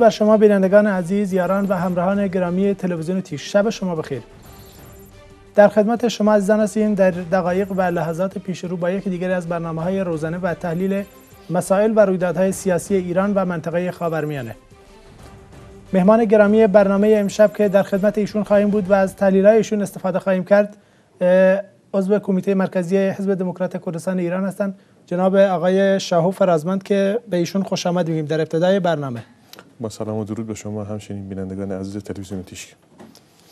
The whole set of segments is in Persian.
بر شما بینندگان عزیز یاران و همراهان گرامی تلویزیون تیش شب شما بخیر در خدمت شما عزیزان هستیم در دقایق و لحظات پیش رو با یک دیگر از برنامه های روزانه و تحلیل مسائل و رویدادهای سیاسی ایران و منطقه خاورمیانه مهمان گرامی برنامه امشب که در خدمت ایشون خواهیم بود و از تحلیل ایشون استفاده خواهیم کرد عضو کمیته مرکزی حزب دموکرات کردستان ایران هستند جناب آقای شاهو فرازمند که به ایشون خوش آمد میگیم در ابتدای برنامه با سلام و درود به شما همچنین بینندگان عزیز تلویزیون تیشک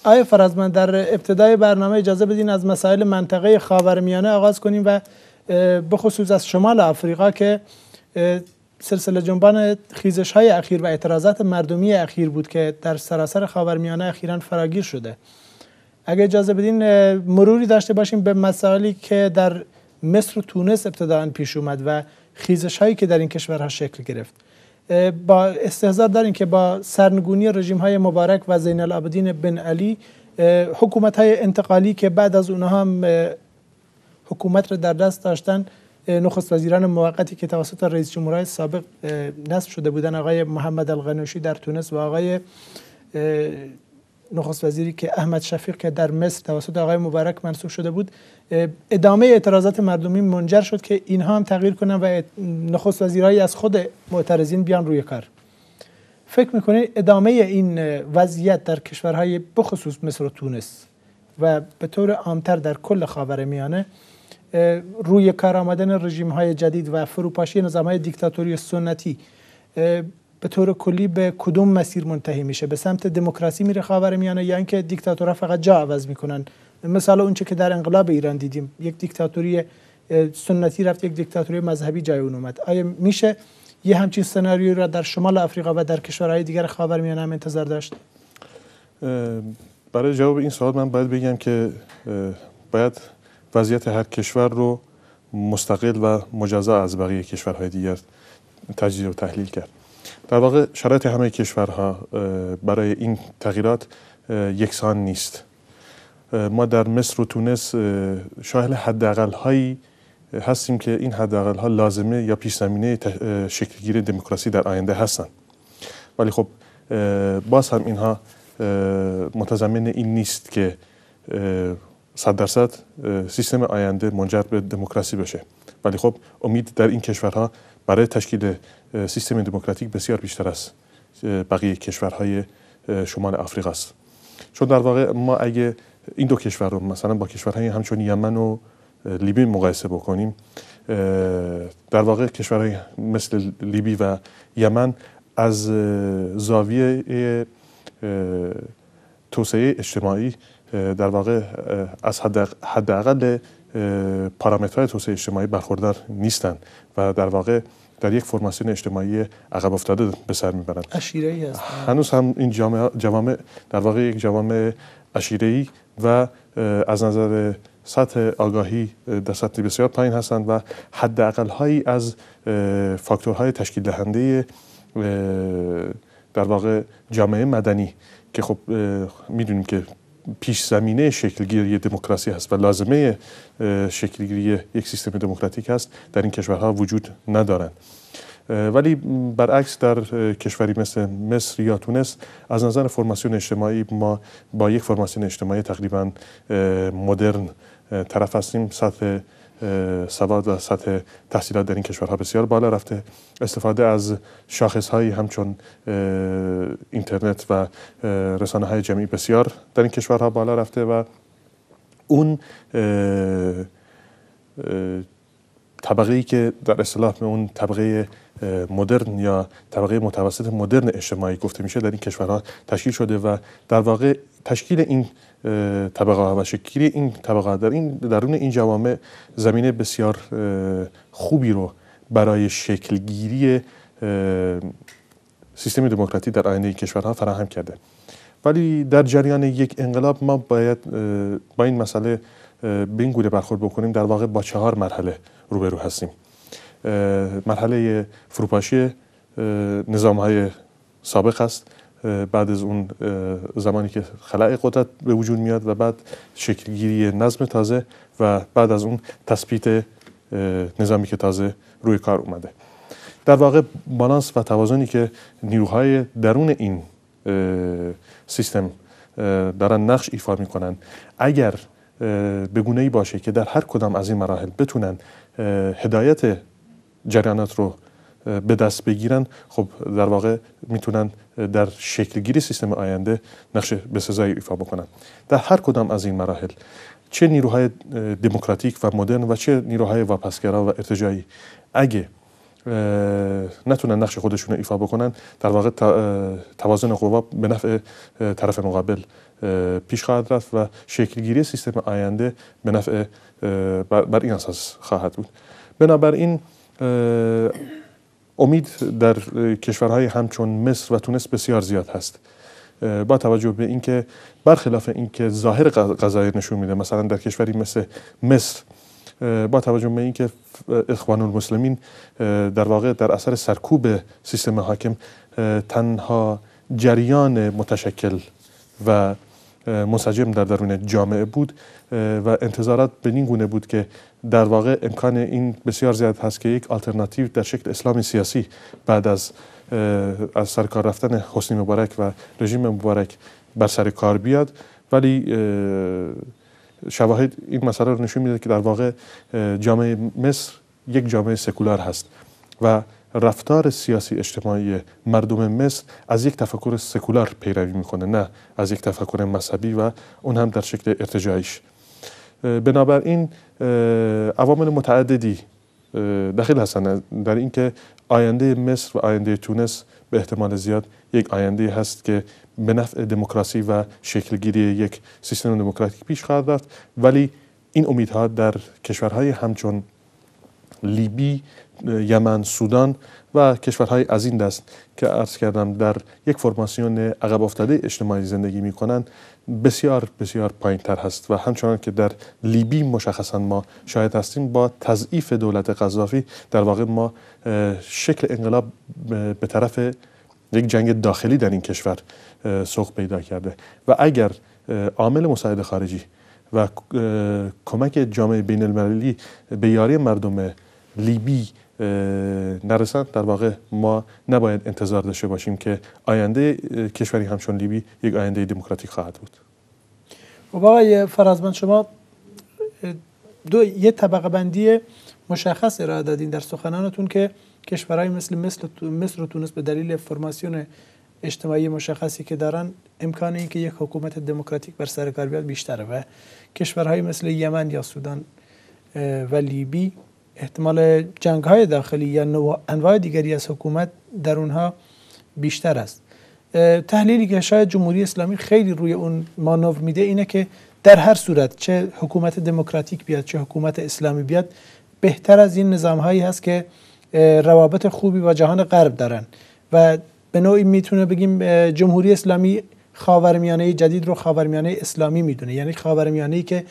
آیا فرزمند در ابتدای برنامه اجازه بدین از مسائل منطقه خاورمیانه آغاز کنیم و بخصوص از شمال آفریقا که سلسله جنبان خیزش های اخیر و اعتراضات مردمی اخیر بود که در سراسر خاورمیانه اخیرا فراگیر شده اگر اجازه بدین مروری داشته باشیم به مسائلی که در مصر و تونس ابتدا پیش اومد و خیزش هایی که در این کشورها شکل گرفت با استهزار داریم که با سرنگونی رژیم های مبارک و زین العابدین بن علی حکومت های انتقالی که بعد از اونها هم حکومت را در دست داشتن نخست وزیران موقتی که توسط رئیس جمهورهای سابق نصب شده بودن آقای محمد الغنوشی در تونس و آقای نخست وزیری که احمد شفیق که در مصر توسط آقای مبارک منصوب شده بود ادامه اعتراضات مردمی منجر شد که اینها هم تغییر کنن و نخست وزیرایی از خود معترضین بیان روی کار فکر میکنید ادامه این وضعیت در کشورهای بخصوص مصر و تونس و به طور عامتر در کل میانه روی کار آمدن رژیم های جدید و فروپاشی نظام های دیکتاتوری سنتی به طور کلی به کدوم مسیر منتهی میشه به سمت دموکراسی میره میانه یا اینکه دیکتاتورها فقط جا عوض میکنن مثلا اونچه که در انقلاب ایران دیدیم یک دیکتاتوری سنتی رفت یک دیکتاتوری مذهبی جای اون اومد آیا میشه یه همچین سناریویی را در شمال آفریقا و در کشورهای دیگر میانه هم انتظار داشت برای جواب این سوال من باید بگم که باید وضعیت هر کشور رو مستقل و مجزا از بقیه کشورهای دیگر تجزیه و تحلیل کرد در واقع شرایط همه کشورها برای این تغییرات یکسان نیست ما در مصر و تونس شاهل حداقل هایی هستیم که این حداقل ها لازمه یا پیش زمینه شکلگیری دموکراسی در آینده هستند ولی خب باز هم اینها متضمن این نیست که صد درصد سیستم آینده منجر به دموکراسی بشه ولی خب امید در این کشورها برای تشکیل سیستم دموکراتیک بسیار بیشتر از بقیه کشورهای شمال آفریقا است چون در واقع ما اگه این دو کشور رو مثلا با کشورهای همچون یمن و لیبی مقایسه بکنیم در واقع کشورهای مثل لیبی و یمن از زاویه توسعه اجتماعی در واقع از حداقل پارامترهای توسعه اجتماعی برخوردار نیستند و در واقع در یک فرماسیون اجتماعی عقب افتاده به سر میبرند اشیره ای هنوز هم این جامعه, جوامع در واقع یک جوامع اشیره ای و از نظر سطح آگاهی در سطح بسیار پایین هستند و حداقل هایی از فاکتورهای تشکیل دهنده در واقع جامعه مدنی که خب میدونیم که پیش زمینه شکلگیری دموکراسی هست و لازمه شکلگیری یک سیستم دموکراتیک هست در این کشورها وجود ندارند ولی برعکس در کشوری مثل مصر یا تونس از نظر فرماسیون اجتماعی ما با یک فرماسیون اجتماعی تقریبا مدرن طرف هستیم سطح سواد و سطح تحصیلات در این کشورها بسیار بالا رفته استفاده از شاخص هایی همچون اینترنت و رسانه های جمعی بسیار در این کشورها بالا رفته و اون طبقه ای که در اصطلاح به اون طبقه مدرن یا طبقه متوسط مدرن اجتماعی گفته میشه در این کشورها تشکیل شده و در واقع تشکیل این طبقه ها و شکل این طبقه در این درون این جوامع زمینه بسیار خوبی رو برای شکلگیری سیستم دموکراتیک در آینده کشورها فراهم کرده ولی در جریان یک انقلاب ما باید با این مسئله به این گونه برخورد بکنیم در واقع با چهار مرحله روبرو هستیم مرحله فروپاشی نظام های سابق است بعد از اون زمانی که خلع قدرت به وجود میاد و بعد شکلگیری نظم تازه و بعد از اون تثبیت نظامی که تازه روی کار اومده در واقع بالانس و توازنی که نیروهای درون این سیستم دارن نقش ایفا میکنن اگر به ای باشه که در هر کدام از این مراحل بتونن هدایت جریانات رو به دست بگیرن خب در واقع میتونن در شکلگیری سیستم آینده نقش به سزایی ایفا بکنن در هر کدام از این مراحل چه نیروهای دموکراتیک و مدرن و چه نیروهای واپسگرا و ارتجایی اگه نتونن نقش خودشون رو ایفا بکنن در واقع توازن قوا به نفع طرف مقابل پیش خواهد رفت و شکلگیری سیستم آینده به نفع بر این اساس خواهد بود بنابراین امید در کشورهای همچون مصر و تونس بسیار زیاد هست با توجه به اینکه برخلاف اینکه ظاهر قضایر نشون میده مثلا در کشوری مثل مصر با توجه به اینکه اخوان المسلمین در واقع در اثر سرکوب سیستم حاکم تنها جریان متشکل و منسجم در درون جامعه بود و انتظارات به این گونه بود که در واقع امکان این بسیار زیاد هست که یک آلترناتیو در شکل اسلام سیاسی بعد از از سرکار رفتن حسنی مبارک و رژیم مبارک بر سر کار بیاد ولی شواهد این مسئله رو نشون میده که در واقع جامعه مصر یک جامعه سکولار هست و رفتار سیاسی اجتماعی مردم مصر از یک تفکر سکولار پیروی میکنه نه از یک تفکر مذهبی و اون هم در شکل ارتجاعیش بنابراین عوامل متعددی داخل هستند در اینکه آینده مصر و آینده تونس به احتمال زیاد یک آینده هست که به نفع دموکراسی و شکلگیری یک سیستم دموکراتیک پیش خواهد رفت ولی این امیدها در کشورهای همچون لیبی یمن سودان و کشورهای از این دست که عرض کردم در یک فرماسیون عقب افتاده اجتماعی زندگی می کنند بسیار بسیار پایین تر هست و همچنان که در لیبی مشخصا ما شاهد هستیم با تضعیف دولت قذافی در واقع ما شکل انقلاب به طرف یک جنگ داخلی در این کشور سوق پیدا کرده و اگر عامل مساعد خارجی و کمک جامعه بین المللی به یاری مردم لیبی نرسند در واقع ما نباید انتظار داشته باشیم که آینده کشوری همچون لیبی یک آینده دموکراتیک خواهد بود خب آقای فرازمند شما دو یه طبقه بندی مشخص ارائه دادین در سخنانتون که کشورهای مثل مثل مصر و تونس به دلیل فرماسیون اجتماعی مشخصی که دارن امکان اینکه که یک حکومت دموکراتیک بر سر کار بیاد بیشتره و کشورهای مثل یمن یا سودان و لیبی احتمال جنگ های داخلی یا انواع دیگری از حکومت در اونها بیشتر است تحلیلی که شاید جمهوری اسلامی خیلی روی اون مانور میده اینه که در هر صورت چه حکومت دموکراتیک بیاد چه حکومت اسلامی بیاد بهتر از این نظام هایی هست که روابط خوبی با جهان غرب دارن و به نوعی میتونه بگیم جمهوری اسلامی خاورمیانه جدید رو خاورمیانه اسلامی میدونه یعنی خاورمیانه ای که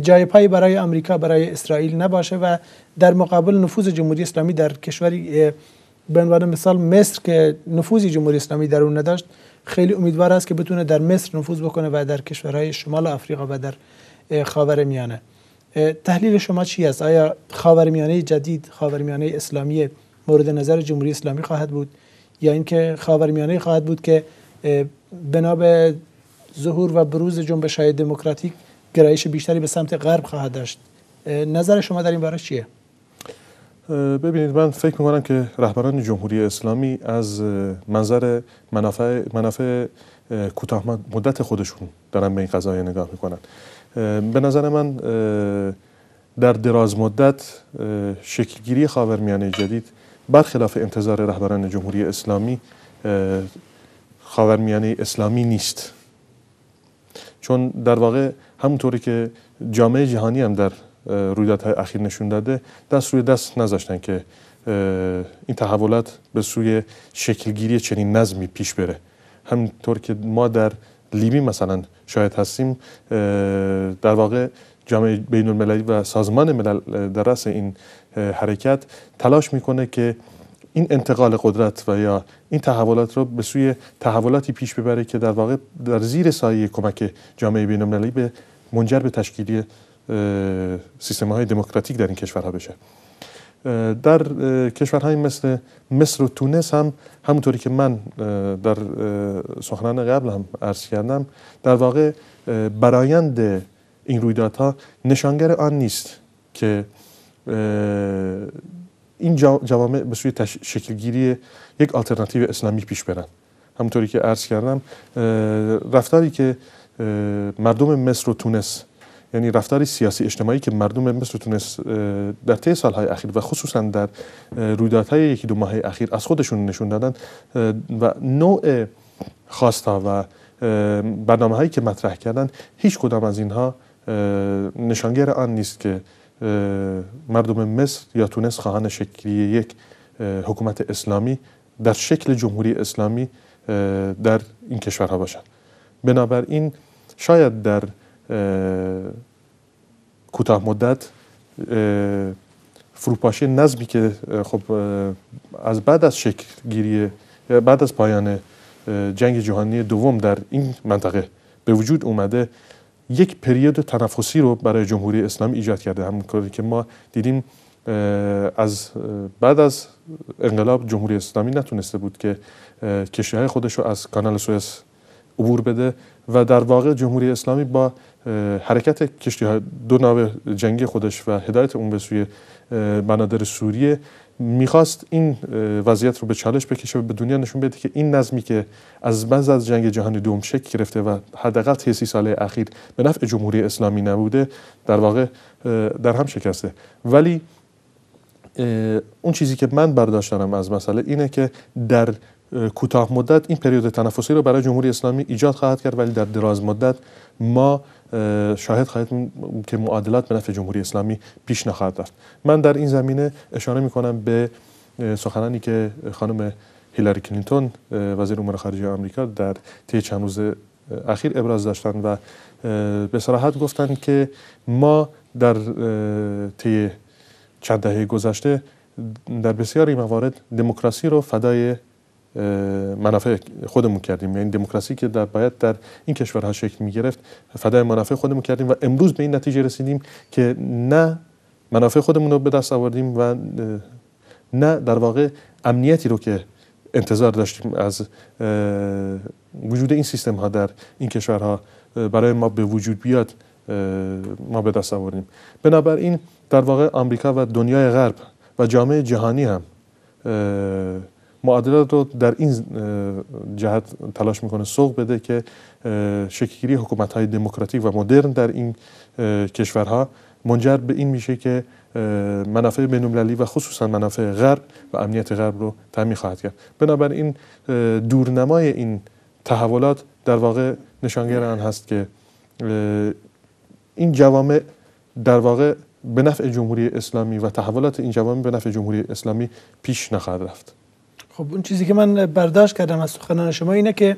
جای پای برای آمریکا برای اسرائیل نباشه و در مقابل نفوذ جمهوری اسلامی در کشوری به عنوان مثال مصر که نفوذ جمهوری اسلامی در اون نداشت خیلی امیدوار است که بتونه در مصر نفوذ بکنه و در کشورهای شمال آفریقا و در خاورمیانه تحلیل شما چی است آیا خاورمیانه جدید خاورمیانه اسلامی مورد نظر جمهوری اسلامی خواهد بود یا اینکه خاورمیانه خواهد بود که بنا به ظهور و بروز جنبش های دموکراتیک گرایش بیشتری به سمت غرب خواهد داشت نظر شما در این باره چیه ببینید من فکر میکنم که رهبران جمهوری اسلامی از منظر منافع, منافع کوتاه مدت خودشون دارن به این قضایه نگاه میکنن به نظر من در دراز مدت شکلگیری خاورمیانه جدید برخلاف انتظار رهبران جمهوری اسلامی خاورمیانه اسلامی نیست چون در واقع همونطوری که جامعه جهانی هم در رویدادهای اخیر نشون داده دست روی دست نذاشتن که این تحولات به سوی شکلگیری چنین نظمی پیش بره همینطور که ما در لیبی مثلا شاید هستیم در واقع جامعه بین المللی و سازمان ملل در رأس این حرکت تلاش میکنه که این انتقال قدرت و یا این تحولات رو به سوی تحولاتی پیش ببره که در واقع در زیر سایه کمک جامعه المللی به منجر به تشکیلی سیستم های دموکراتیک در این کشورها بشه در کشورهایی مثل مصر و تونس هم همونطوری که من در سخنان قبل هم عرض کردم در واقع برایند این رویدادها نشانگر آن نیست که این جوامع به سوی شکلگیری یک آلترناتیو اسلامی پیش برن همونطوری که عرض کردم رفتاری که مردم مصر و تونس یعنی رفتاری سیاسی اجتماعی که مردم مصر و تونس در طی سالهای اخیر و خصوصا در رویدادهای یکی دو ماه اخیر از خودشون نشون دادن و نوع خواستا و برنامه هایی که مطرح کردن هیچ کدام از اینها نشانگر آن نیست که مردم مصر یا تونس خواهان شکلی یک حکومت اسلامی در شکل جمهوری اسلامی در این کشورها باشند بنابراین شاید در کوتاه مدت فروپاشی نظمی که خب از بعد از شکل گیری بعد از پایان جنگ جهانی دوم در این منطقه به وجود اومده یک پریود تنفسی رو برای جمهوری اسلامی ایجاد کرده همون کاری که ما دیدیم از بعد از انقلاب جمهوری اسلامی نتونسته بود که کشتیهای خودش رو از کانال سوئز عبور بده و در واقع جمهوری اسلامی با حرکت کشتی دو ناو جنگی خودش و هدایت اون به سوی بنادر سوریه میخواست این وضعیت رو به چالش بکشه و به دنیا نشون بده که این نظمی که از بعد از جنگ جهانی دوم شکل گرفته و حداقل تا ساله اخیر به نفع جمهوری اسلامی نبوده در واقع در هم شکسته ولی اون چیزی که من برداشت از مسئله اینه که در کوتاه مدت این پریود تنفسی رو برای جمهوری اسلامی ایجاد خواهد کرد ولی در دراز مدت ما شاهد خواهید که معادلات به نفع جمهوری اسلامی پیش نخواهد رفت من در این زمینه اشاره کنم به سخنانی که خانم هیلاری کلینتون وزیر امور خارجه آمریکا در طی چند روز اخیر ابراز داشتند و به صراحت گفتند که ما در طی چند دهه گذشته در بسیاری موارد دموکراسی رو فدای منافع خودمون کردیم یعنی دموکراسی که در باید در این کشورها شکل می گرفت فدای منافع خودمون کردیم و امروز به این نتیجه رسیدیم که نه منافع خودمون رو به دست آوردیم و نه در واقع امنیتی رو که انتظار داشتیم از وجود این سیستم ها در این کشورها برای ما به وجود بیاد ما به دست آوردیم بنابراین در واقع آمریکا و دنیای غرب و جامعه جهانی هم معادلات رو در این جهت تلاش میکنه سوق بده که شکلگیری حکومت های دموکراتیک و مدرن در این کشورها منجر به این میشه که منافع بینالمللی و خصوصا منافع غرب و امنیت غرب رو تعمین خواهد کرد بنابراین دورنمای این تحولات در واقع نشانگر آن هست که این جوامع در واقع به نفع جمهوری اسلامی و تحولات این جوامع به نفع جمهوری اسلامی پیش نخواهد رفت خب اون چیزی که من برداشت کردم از سخنان شما اینه که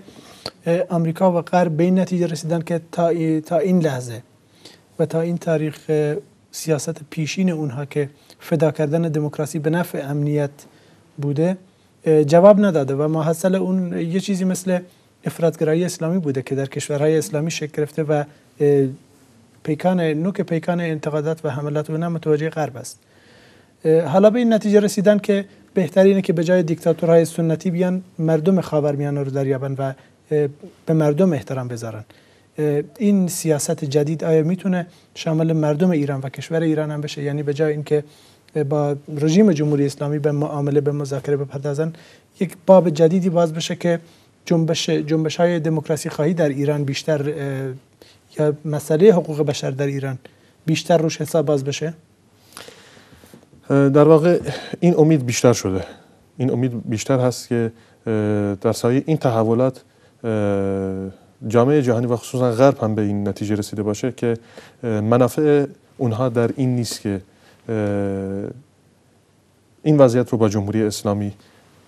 آمریکا و غرب به این نتیجه رسیدن که تا, این لحظه و تا این تاریخ سیاست پیشین اونها که فدا کردن دموکراسی به نفع امنیت بوده جواب نداده و محصل اون یه چیزی مثل افرادگرایی اسلامی بوده که در کشورهای اسلامی شکل گرفته و پیکان نوک پیکان انتقادات و حملات اونها متوجه غرب است حالا به این نتیجه رسیدن که بهترینه که به جای دیکتاتورهای سنتی بیان مردم خاورمیانه رو دریابن و به مردم احترام بذارن این سیاست جدید آیا میتونه شامل مردم ایران و کشور ایران هم بشه یعنی به جای اینکه با رژیم جمهوری اسلامی به معامله به مذاکره بپردازن یک باب جدیدی باز بشه که جنبش جنبش های دموکراسی خواهی در ایران بیشتر یا مسئله حقوق بشر در ایران بیشتر روش حساب باز بشه در واقع این امید بیشتر شده این امید بیشتر هست که در سایه این تحولات جامعه جهانی و خصوصا غرب هم به این نتیجه رسیده باشه که منافع اونها در این نیست که این وضعیت رو با جمهوری اسلامی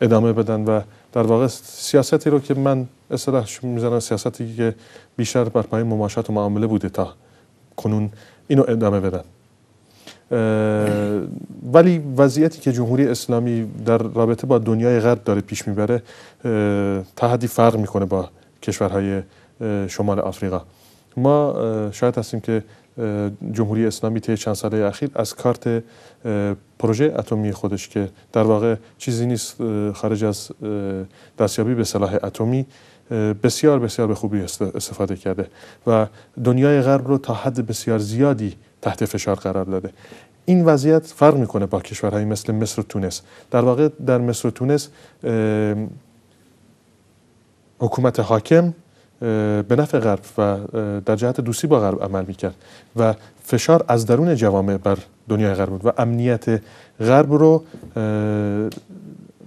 ادامه بدن و در واقع سیاستی رو که من اصطلاحش میزنم سیاستی که بیشتر بر پایه مماشات و معامله بوده تا کنون اینو ادامه بدن ولی وضعیتی که جمهوری اسلامی در رابطه با دنیای غرب داره پیش میبره تهدی فرق میکنه با کشورهای شمال آفریقا ما شاید هستیم که جمهوری اسلامی طی چند ساله اخیر از کارت پروژه اتمی خودش که در واقع چیزی نیست خارج از دستیابی به سلاح اتمی بسیار بسیار به خوبی استفاده کرده و دنیای غرب رو تا حد بسیار زیادی تحت فشار قرار داده این وضعیت فرق میکنه با کشورهایی مثل مصر و تونس در واقع در مصر و تونس حکومت حاکم به نفع غرب و در جهت دوستی با غرب عمل میکرد و فشار از درون جوامع بر دنیای غرب بود و امنیت غرب رو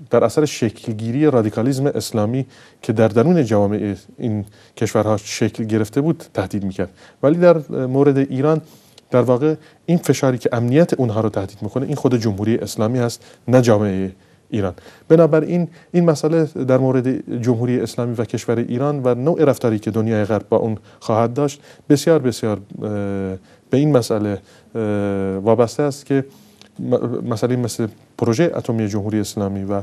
در اثر شکلگیری رادیکالیزم اسلامی که در درون جوامع این کشورها شکل گرفته بود تهدید میکرد ولی در مورد ایران در واقع این فشاری که امنیت اونها رو تهدید میکنه این خود جمهوری اسلامی هست نه جامعه ایران بنابراین این مسئله در مورد جمهوری اسلامی و کشور ایران و نوع رفتاری که دنیای غرب با اون خواهد داشت بسیار بسیار به این مسئله وابسته است که مسئله مثل پروژه اتمی جمهوری اسلامی و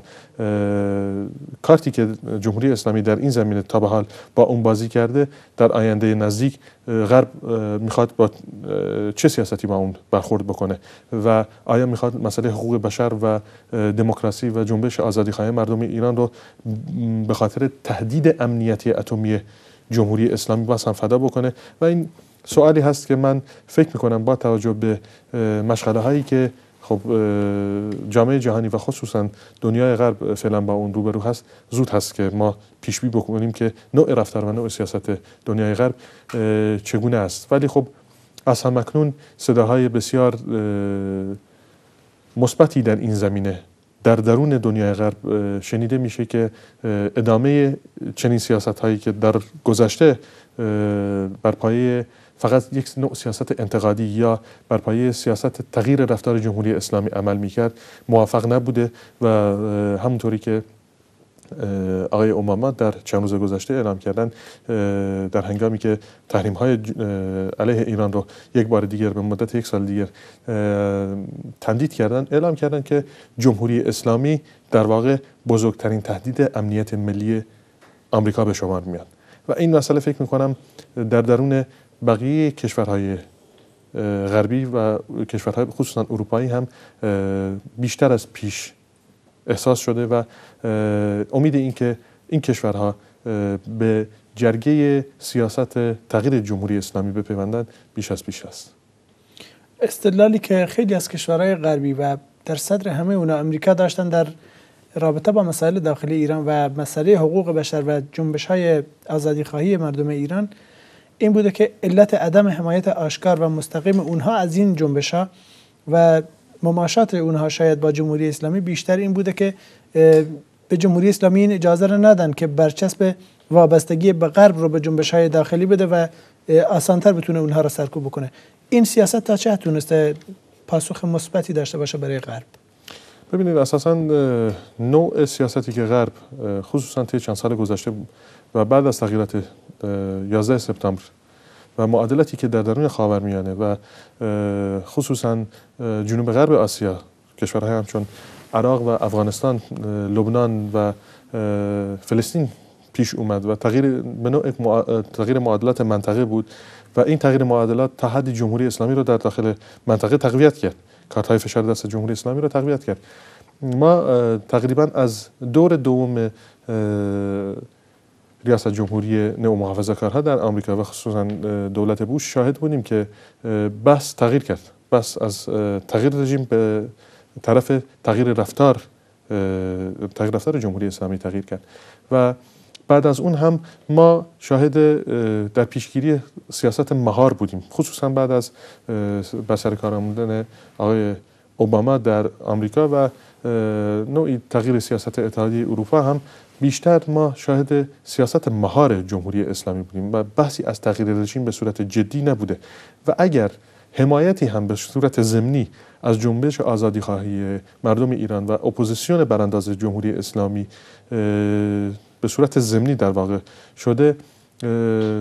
کارتی که جمهوری اسلامی در این زمینه تا به حال با اون بازی کرده در آینده نزدیک غرب میخواد با چه سیاستی با اون برخورد بکنه و آیا میخواد مسئله حقوق بشر و دموکراسی و جنبش آزادی خواهی مردم ایران رو به خاطر تهدید امنیتی اتمی جمهوری اسلامی با هم فدا بکنه و این سوالی هست که من فکر میکنم با توجه به مشغله هایی که خب جامعه جهانی و خصوصا دنیای غرب فعلا با اون روبرو هست زود هست که ما پیش بی بکنیم که نوع رفتار و نوع سیاست دنیای غرب چگونه است ولی خب از همکنون صداهای بسیار مثبتی در این زمینه در درون دنیای غرب شنیده میشه که ادامه چنین سیاست هایی که در گذشته بر پایه فقط یک نوع سیاست انتقادی یا بر پایه سیاست تغییر رفتار جمهوری اسلامی عمل میکرد موفق نبوده و همونطوری که آقای اماما در چند روز گذشته اعلام کردن در هنگامی که تحریم های علیه ایران رو یک بار دیگر به مدت یک سال دیگر تمدید کردن اعلام کردن که جمهوری اسلامی در واقع بزرگترین تهدید امنیت ملی آمریکا به شمار میاد و این مسئله فکر میکنم در درون بقیه کشورهای غربی و کشورهای خصوصا اروپایی هم بیشتر از پیش احساس شده و امید این که این کشورها به جرگه سیاست تغییر جمهوری اسلامی بپیوندند بیش از پیش است استدلالی که خیلی از کشورهای غربی و در صدر همه اونا امریکا داشتن در رابطه با مسائل داخلی ایران و مسئله حقوق بشر و جنبش های آزادی خواهی مردم ایران این بوده که علت عدم حمایت آشکار و مستقیم اونها از این جنبش ها و مماشات اونها شاید با جمهوری اسلامی بیشتر این بوده که به جمهوری اسلامی این اجازه را ندن که برچسب وابستگی به غرب رو به جنبش های داخلی بده و آسانتر بتونه اونها را سرکوب بکنه این سیاست تا چه تونسته پاسخ مثبتی داشته باشه برای غرب ببینید اساسا نوع سیاستی که غرب خصوصا چند سال گذشته و بعد از تغییرات 11 سپتامبر و معادلتی که در درون میانه و خصوصا جنوب غرب آسیا کشورهای همچون عراق و افغانستان لبنان و فلسطین پیش اومد و تغییر به تغییر معادلات منطقه بود و این تغییر معادلات تا حد جمهوری اسلامی رو در داخل منطقه تقویت کرد کارتهای فشار دست جمهوری اسلامی رو تقویت کرد ما تقریبا از دور دوم ریاست جمهوری محافظه کارها در آمریکا و خصوصا دولت بوش شاهد بودیم که بس تغییر کرد بس از تغییر رژیم به طرف تغییر رفتار تغییر رفتار جمهوری اسلامی تغییر کرد و بعد از اون هم ما شاهد در پیشگیری سیاست مهار بودیم خصوصا بعد از بسر کار آمدن آقای اوباما در آمریکا و نوعی تغییر سیاست اتحادیه اروپا هم بیشتر ما شاهد سیاست مهار جمهوری اسلامی بودیم و بحثی از تغییر رژیم به صورت جدی نبوده و اگر حمایتی هم به صورت زمینی از جنبش آزادی خواهی مردم ایران و اپوزیسیون برانداز جمهوری اسلامی به صورت زمینی در واقع شده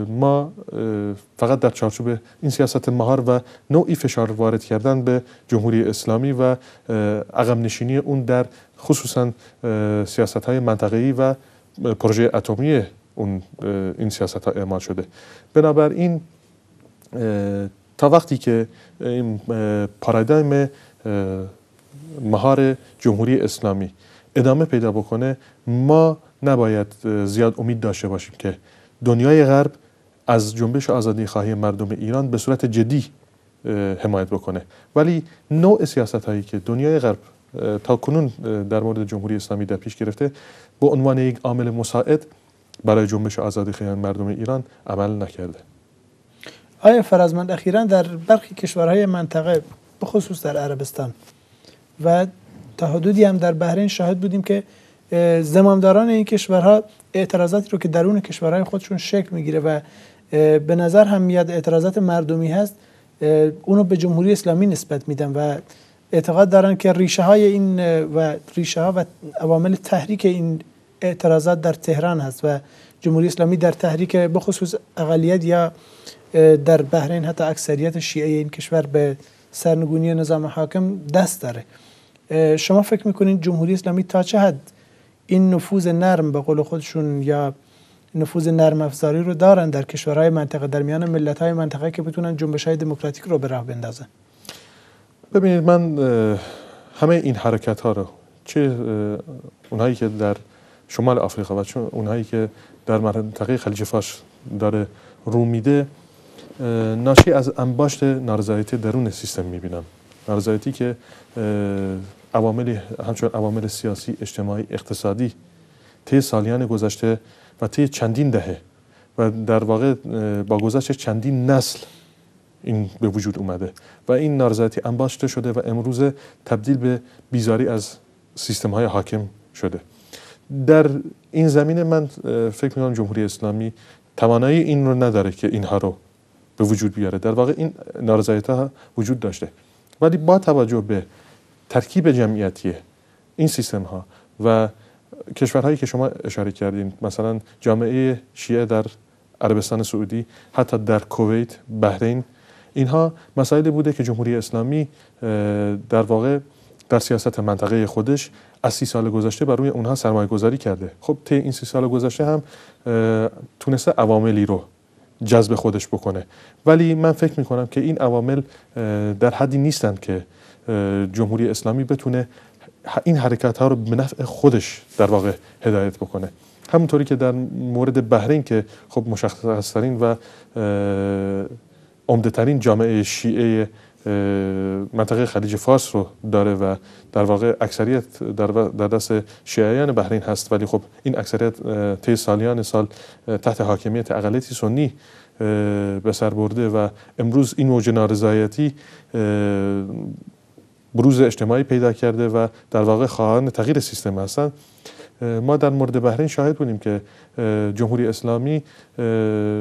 ما فقط در چارچوب این سیاست مهار و نوعی فشار وارد کردن به جمهوری اسلامی و عقب نشینی اون در خصوصا سیاست های منطقه‌ای و پروژه اتمی اون این سیاست ها اعمال شده بنابراین تا وقتی که این پارادایم مهار جمهوری اسلامی ادامه پیدا بکنه ما نباید زیاد امید داشته باشیم که دنیای غرب از جنبش آزادی خواهی مردم ایران به صورت جدی حمایت بکنه ولی نوع سیاست هایی که دنیای غرب تا کنون در مورد جمهوری اسلامی در پیش گرفته به عنوان یک عامل مساعد برای جنبش آزادی خواهی مردم ایران عمل نکرده آیا فرزمند اخیرا در برخی کشورهای منطقه بخصوص در عربستان و تا حدودی هم در بحرین شاهد بودیم که زمامداران این کشورها اعتراضاتی رو که درون کشورهای خودشون شکل میگیره و به نظر هم میاد اعتراضات مردمی هست اونو به جمهوری اسلامی نسبت میدن و اعتقاد دارن که ریشه های این و ریشه ها و عوامل تحریک این اعتراضات در تهران هست و جمهوری اسلامی در تحریک بخصوص اقلیت یا در بحرین حتی اکثریت شیعه این کشور به سرنگونی نظام حاکم دست داره شما فکر میکنین جمهوری اسلامی تا چه حد این نفوذ نرم به قول خودشون یا نفوذ نرم افزاری رو دارن در کشورهای منطقه در میان های منطقه که بتونن جنبش های دموکراتیک رو به راه بندازن ببینید من همه این حرکت ها رو چه اونهایی که در شمال آفریقا و چه اونهایی که در منطقه خلیج فارس داره رو میده ناشی از انباشت نارضایتی درون سیستم میبینم نارضایتی که عوامل همچون عوامل سیاسی اجتماعی اقتصادی طی سالیان گذشته و طی چندین دهه و در واقع با گذشت چندین نسل این به وجود اومده و این نارضایتی انباشته شده و امروز تبدیل به بیزاری از سیستم های حاکم شده در این زمینه من فکر میکنم جمهوری اسلامی توانایی این رو نداره که اینها رو به وجود بیاره در واقع این نارضایتی ها وجود داشته ولی با توجه به ترکیب جمعیتی این سیستم ها و کشورهایی که شما اشاره کردین مثلا جامعه شیعه در عربستان سعودی حتی در کویت بحرین اینها مسائلی بوده که جمهوری اسلامی در واقع در سیاست منطقه خودش از سی سال گذشته بر روی اونها سرمایه گذاری کرده خب طی این سی سال گذشته هم تونسته عواملی رو جذب خودش بکنه ولی من فکر میکنم که این عوامل در حدی نیستند که جمهوری اسلامی بتونه این حرکت ها رو به نفع خودش در واقع هدایت بکنه همونطوری که در مورد بحرین که خب مشخصترین و عمده ترین جامعه شیعه منطقه خلیج فارس رو داره و در واقع اکثریت در دست شیعیان بحرین هست ولی خب این اکثریت طی سالیان سال تحت حاکمیت اقلیتی سنی به سر برده و امروز این موج نارضایتی بروز اجتماعی پیدا کرده و در واقع خواهان تغییر سیستم هستند ما در مورد بحرین شاهد بودیم که جمهوری اسلامی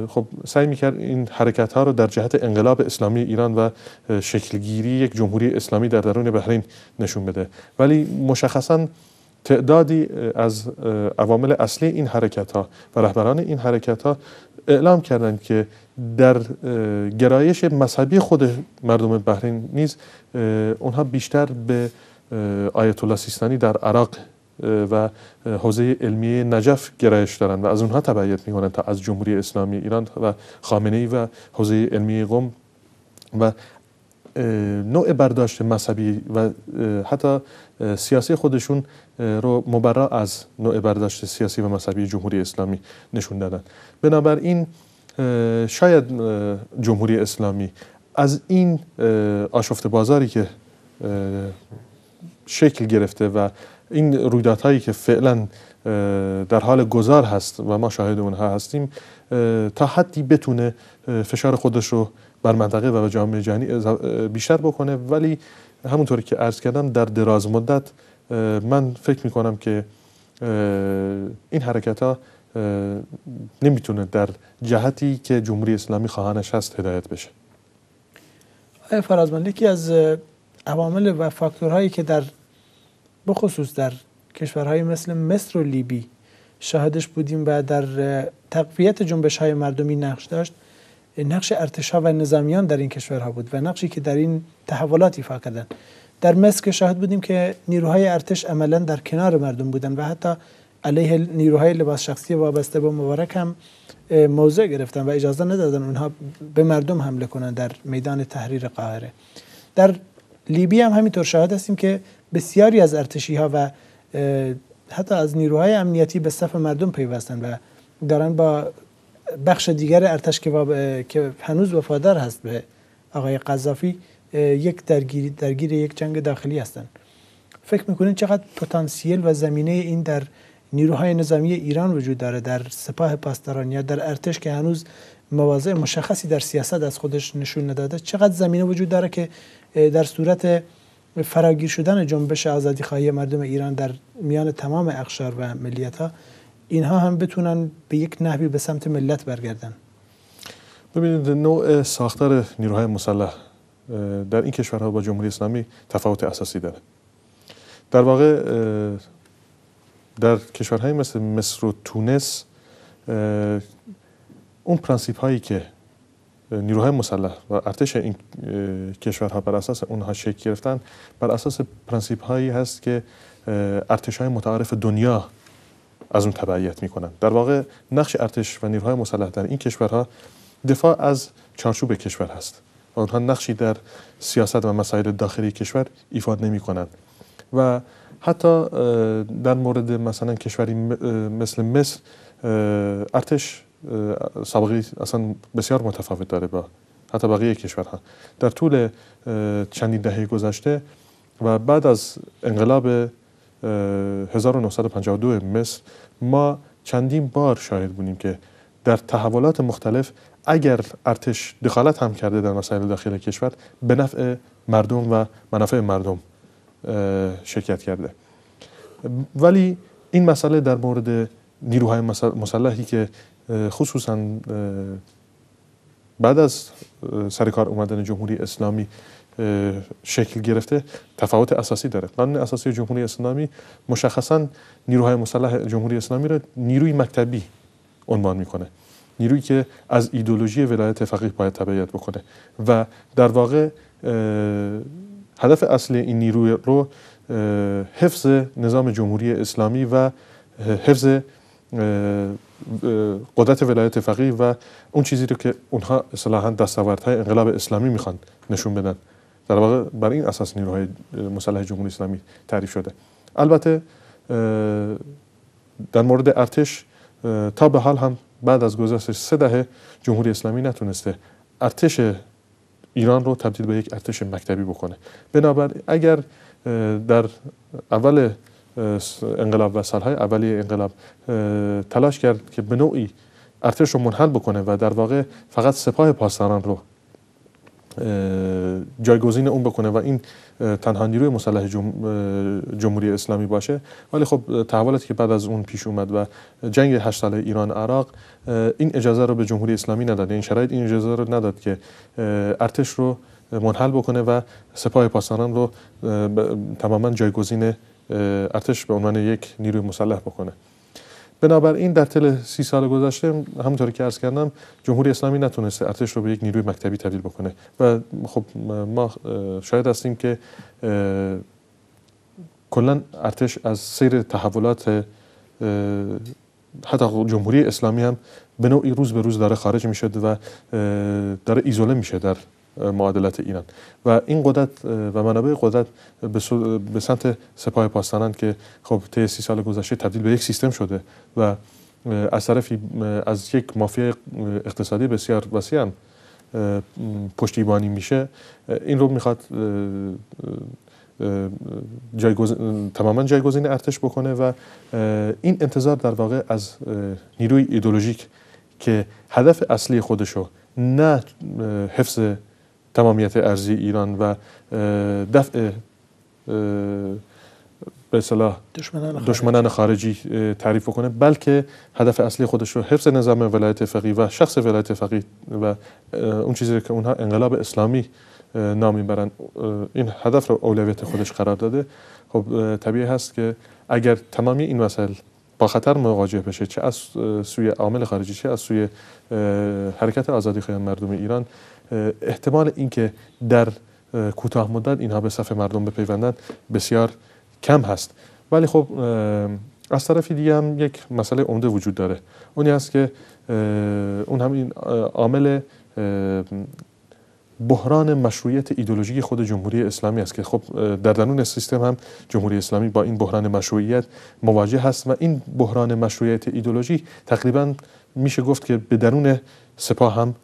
خب سعی میکرد این حرکت ها رو در جهت انقلاب اسلامی ایران و شکلگیری یک جمهوری اسلامی در درون بحرین نشون بده ولی مشخصا تعدادی از عوامل اصلی این حرکت ها و رهبران این حرکت ها اعلام کردند که در گرایش مذهبی خود مردم بحرین نیز اونها بیشتر به آیت الله سیستانی در عراق و حوزه علمی نجف گرایش دارند و از اونها تبعیت میکنند تا از جمهوری اسلامی ایران و خامنه ای و حوزه علمی قم و نوع برداشت مذهبی و حتی سیاسی خودشون رو مبرا از نوع برداشت سیاسی و مذهبی جمهوری اسلامی نشون دادن بنابراین شاید جمهوری اسلامی از این آشفت بازاری که شکل گرفته و این رویدادهایی که فعلا در حال گذار هست و ما شاهد اونها هستیم تا حدی بتونه فشار خودش رو بر منطقه و جامعه جهانی بیشتر بکنه ولی همونطوری که عرض کردم در دراز مدت من فکر می کنم که این حرکت ها نمیتونه در جهتی که جمهوری اسلامی خواهانش هست هدایت بشه آیا فرازمند یکی از عوامل و فاکتورهایی که در بخصوص در کشورهای مثل مصر و لیبی شاهدش بودیم و در تقویت جنبش های مردمی نقش داشت نقش ارتشا و نظامیان در این کشورها بود و نقشی که در این تحولات ایفا کردن در مسک شاهد بودیم که نیروهای ارتش عملا در کنار مردم بودن و حتی علیه نیروهای لباس شخصی وابسته به مبارک هم موضع گرفتن و اجازه ندادن اونها به مردم حمله کنن در میدان تحریر قاهره در لیبی هم همینطور شاهد هستیم که بسیاری از ارتشی ها و حتی از نیروهای امنیتی به صف مردم پیوستن و دارن با بخش دیگر ارتش که, که هنوز وفادار هست به آقای قذافی یک درگیری درگیر یک جنگ داخلی هستند فکر میکنین چقدر پتانسیل و زمینه این در نیروهای نظامی ایران وجود داره در سپاه پاسداران یا در ارتش که هنوز مواضع مشخصی در سیاست از خودش نشون نداده چقدر زمینه وجود داره که در صورت فراگیر شدن جنبش آزادی خواهی مردم ایران در میان تمام اقشار و ملیت ها اینها هم بتونن به یک نحوی به سمت ملت برگردن ببینید نوع ساختار نیروهای مسلح در این کشورها با جمهوری اسلامی تفاوت اساسی داره در واقع در کشورهای مثل مصر و تونس اون پرانسیپ هایی که نیروهای مسلح و ارتش این کشورها بر اساس اونها شکل گرفتن بر اساس پرانسیپ هایی هست که ارتش های متعارف دنیا از اون تبعیت میکنن در واقع نقش ارتش و نیروهای مسلح در این کشورها دفاع از چارچوب کشور هست آنها نقشی در سیاست و مسائل داخلی کشور ایفاد نمی کنند و حتی در مورد مثلا کشوری مثل مصر ارتش سابقی اصلا بسیار متفاوت داره با حتی بقیه کشورها در طول چندین دهه گذشته و بعد از انقلاب 1952 مصر ما چندین بار شاهد بودیم که در تحولات مختلف اگر ارتش دخالت هم کرده در مسائل داخل کشور به نفع مردم و منافع مردم شرکت کرده ولی این مسئله در مورد نیروهای مسلحی که خصوصا بعد از سرکار اومدن جمهوری اسلامی شکل گرفته تفاوت اساسی داره قانون اساسی جمهوری اسلامی مشخصا نیروهای مسلح جمهوری اسلامی را نیروی مکتبی عنوان میکنه نیرویی که از ایدولوژی ولایت فقیه باید تبعیت بکنه و در واقع هدف اصلی این نیروی رو حفظ نظام جمهوری اسلامی و حفظ قدرت ولایت فقیه و اون چیزی رو که اونها اصلاحا های انقلاب اسلامی میخوان نشون بدن در واقع بر این اساس نیروهای مسلح جمهوری اسلامی تعریف شده البته در مورد ارتش تا به حال هم بعد از گذشت سه دهه جمهوری اسلامی نتونسته ارتش ایران رو تبدیل به یک ارتش مکتبی بکنه بنابر اگر در اول انقلاب و سالهای اولیه انقلاب تلاش کرد که به نوعی ارتش رو منحل بکنه و در واقع فقط سپاه پاسداران رو جایگزین اون بکنه و این تنها نیروی مسلح جمهوری اسلامی باشه ولی خب تحولاتی که بعد از اون پیش اومد و جنگ هشت ساله ایران عراق این اجازه رو به جمهوری اسلامی نداد این یعنی شرایط این اجازه رو نداد که ارتش رو منحل بکنه و سپاه پاسداران رو تماما جایگزین ارتش به عنوان یک نیروی مسلح بکنه بنابراین در تل سی سال گذشته همونطوری که عرض کردم جمهوری اسلامی نتونسته ارتش رو به یک نیروی مکتبی تبدیل بکنه و خب ما شاید هستیم که کلا ارتش از سیر تحولات حتی جمهوری اسلامی هم به نوعی روز به روز داره خارج میشه و داره ایزوله میشه در معادلات ایران و این قدرت و منابع قدرت به سمت سپاه پاسداران که خب طی سی سال گذشته تبدیل به یک سیستم شده و از طرفی از یک مافیا اقتصادی بسیار وسیع پشتیبانی میشه این رو میخواد جایگزین تماما جایگزین ارتش بکنه و این انتظار در واقع از نیروی ایدولوژیک که هدف اصلی خودشو نه حفظ تمامیت ارزی ایران و دفع به صلاح دشمنان, خارجی تعریف کنه بلکه هدف اصلی خودش رو حفظ نظام ولایت فقیه و شخص ولایت فقیه و اون چیزی که اونها انقلاب اسلامی نام برند این هدف رو اولویت خودش قرار داده خب طبیعی هست که اگر تمامی این مسائل با خطر مواجه بشه چه از سوی عامل خارجی چه از سوی حرکت آزادی خیلی مردم ایران احتمال اینکه در کوتاه مدت اینها به صف مردم بپیوندند بسیار کم هست ولی خب از طرفی دیگه هم یک مسئله عمده وجود داره اونی هست که اون هم این عامل بحران مشروعیت ایدولوژی خود جمهوری اسلامی است که خب در درون سیستم هم جمهوری اسلامی با این بحران مشروعیت مواجه هست و این بحران مشروعیت ایدولوژی تقریبا میشه گفت که به درون سپاه هم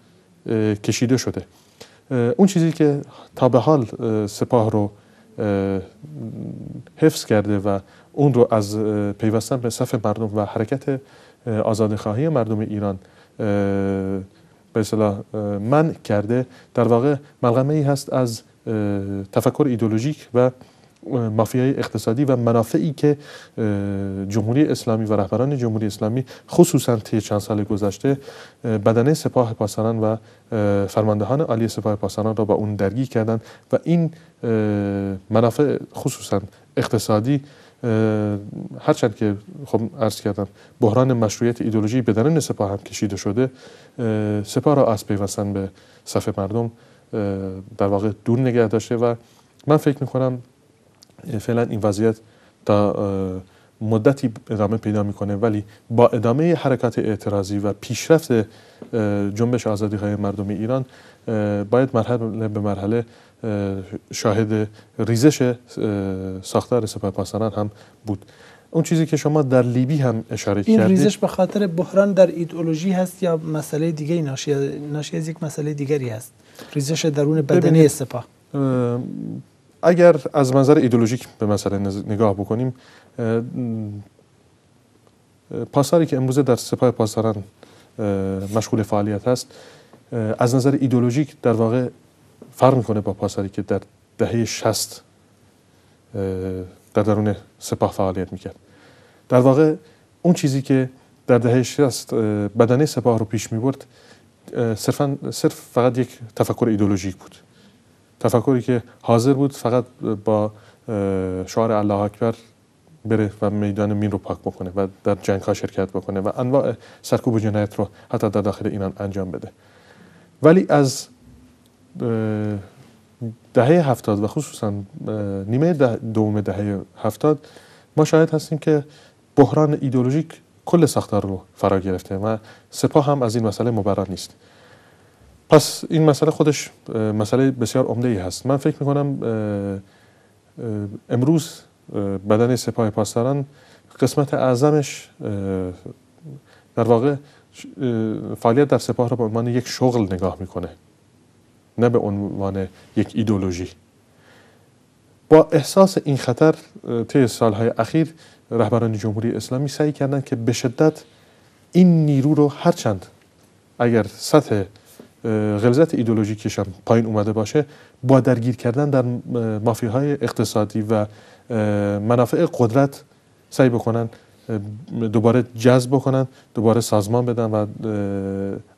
کشیده شده اون چیزی که تا به حال سپاه رو حفظ کرده و اون رو از پیوستن به صف مردم و حرکت خواهی مردم ایران به اصطلاح من کرده در واقع ملغمه ای هست از تفکر ایدولوژیک و مافیای اقتصادی و منافعی که جمهوری اسلامی و رهبران جمهوری اسلامی خصوصا طی چند سال گذشته بدنه سپاه پاسداران و فرماندهان عالی سپاه پاسداران را با اون درگیر کردند و این منافع خصوصا اقتصادی هرچند که خب عرض کردم بحران مشروعیت ایدولوژی به سپاه هم کشیده شده سپاه را از پیوستن به صف مردم در واقع دور نگه داشته و من فکر میکنم یعنی فعلا این وضعیت تا مدتی ادامه پیدا میکنه ولی با ادامه حرکت اعتراضی و پیشرفت جنبش آزادی های مردم ایران باید مرحله به مرحله شاهد ریزش ساختار سپاه پاسداران هم بود اون چیزی که شما در لیبی هم اشاره کردید این ریزش به خاطر بحران در ایدئولوژی هست یا مسئله دیگه ناشی, از یک مسئله دیگری هست ریزش درون بدنی سپاه اگر از منظر ایدولوژیک به مسئله نگاه بکنیم پاساری که امروزه در سپاه پاسداران مشغول فعالیت هست از نظر ایدولوژیک در واقع فرق میکنه با پاساری که در دهه شست در درون سپاه فعالیت میکرد در واقع اون چیزی که در دهه شست بدنه سپاه رو پیش میبرد صرفا صرف فقط یک تفکر ایدولوژیک بود تفکری که حاضر بود فقط با شعار الله اکبر بره و میدان مین رو پاک بکنه و در جنگ ها شرکت بکنه و انواع سرکوب و جنایت رو حتی در داخل اینان انجام بده ولی از دهه هفتاد و خصوصا نیمه دوم دهه هفتاد ما شاهد هستیم که بحران ایدولوژیک کل ساختار رو فرا گرفته و سپاه هم از این مسئله مبرر نیست پس این مسئله خودش مسئله بسیار عمده ای هست من فکر میکنم امروز بدن سپاه پاسداران قسمت اعظمش در واقع فعالیت در سپاه را به عنوان یک شغل نگاه میکنه نه به عنوان یک ایدولوژی با احساس این خطر طی سالهای اخیر رهبران جمهوری اسلامی سعی کردند که به شدت این نیرو رو هرچند اگر سطح غلظت ایدولوژیکش هم پایین اومده باشه با درگیر کردن در مافیاهای اقتصادی و منافع قدرت سعی بکنن دوباره جذب بکنن دوباره سازمان بدن و